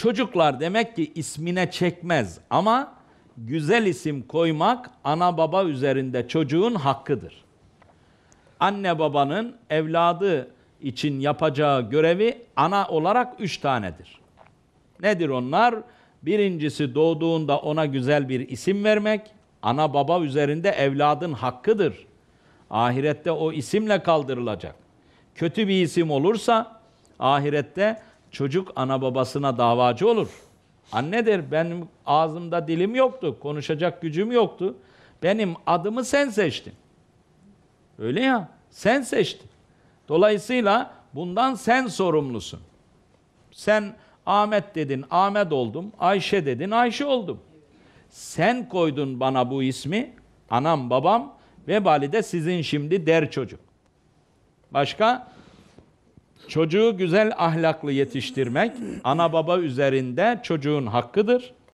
Çocuklar demek ki ismine çekmez ama güzel isim koymak ana baba üzerinde çocuğun hakkıdır. Anne babanın evladı için yapacağı görevi ana olarak üç tanedir. Nedir onlar? Birincisi doğduğunda ona güzel bir isim vermek. Ana baba üzerinde evladın hakkıdır. Ahirette o isimle kaldırılacak. Kötü bir isim olursa ahirette Çocuk ana babasına davacı olur. Anne der benim ağzımda dilim yoktu, konuşacak gücüm yoktu. Benim adımı sen seçtin. Öyle ya, sen seçtin. Dolayısıyla bundan sen sorumlusun. Sen Ahmet dedin, Ahmet oldum. Ayşe dedin, Ayşe oldum. Sen koydun bana bu ismi. Anam, babam ve valide sizin şimdi der çocuk. Başka? Çocuğu güzel ahlaklı yetiştirmek ana baba üzerinde çocuğun hakkıdır.